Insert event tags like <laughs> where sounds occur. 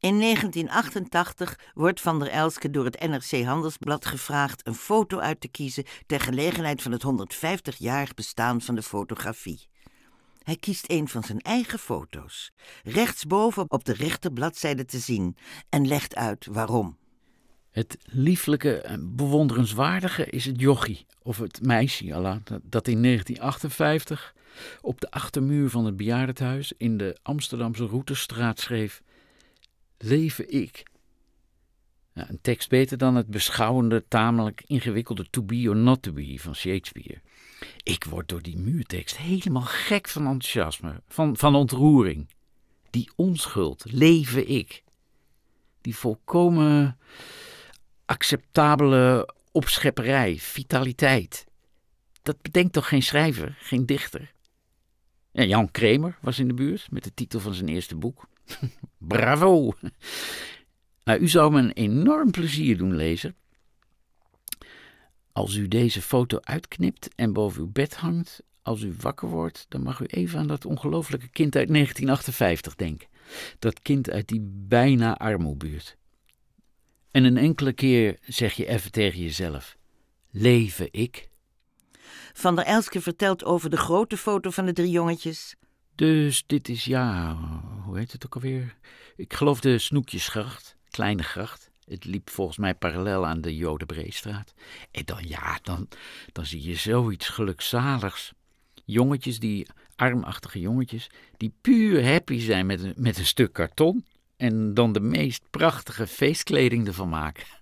In 1988 wordt Van der Elske door het NRC Handelsblad gevraagd een foto uit te kiezen ter gelegenheid van het 150-jarig bestaan van de fotografie. Hij kiest een van zijn eigen foto's, rechtsboven op de rechterbladzijde te zien, en legt uit waarom. Het lieflijke en bewonderenswaardige is het jochie, of het meisje, dat in 1958 op de achtermuur van het bejaardenhuis in de Amsterdamse Routestraat schreef leven ik. een tekst beter dan het beschouwende, tamelijk ingewikkelde To Be or Not To Be van Shakespeare. Ik word door die muurtekst helemaal gek van enthousiasme, van, van ontroering. Die onschuld, leven ik. Die volkomen acceptabele opschepperij, vitaliteit. Dat bedenkt toch geen schrijver, geen dichter? En Jan Kremer was in de buurt met de titel van zijn eerste boek, <laughs> Bravo! Nou, u zou me een enorm plezier doen, lezer, als u deze foto uitknipt en boven uw bed hangt. Als u wakker wordt, dan mag u even aan dat ongelofelijke kind uit 1958 denken. Dat kind uit die bijna armoebuurt. En een enkele keer zeg je even tegen jezelf: Leven ik? Van der Elske vertelt over de grote foto van de drie jongetjes. Dus dit is ja, hoe heet het ook alweer? Ik geloof de Snoekjesgracht, Kleine Gracht. Het liep volgens mij parallel aan de Jodenbreestraat. En dan, ja, dan, dan zie je zoiets gelukzaligs. Jongetjes, die armachtige jongetjes, die puur happy zijn met met een stuk karton. En dan de meest prachtige feestkleding ervan maken.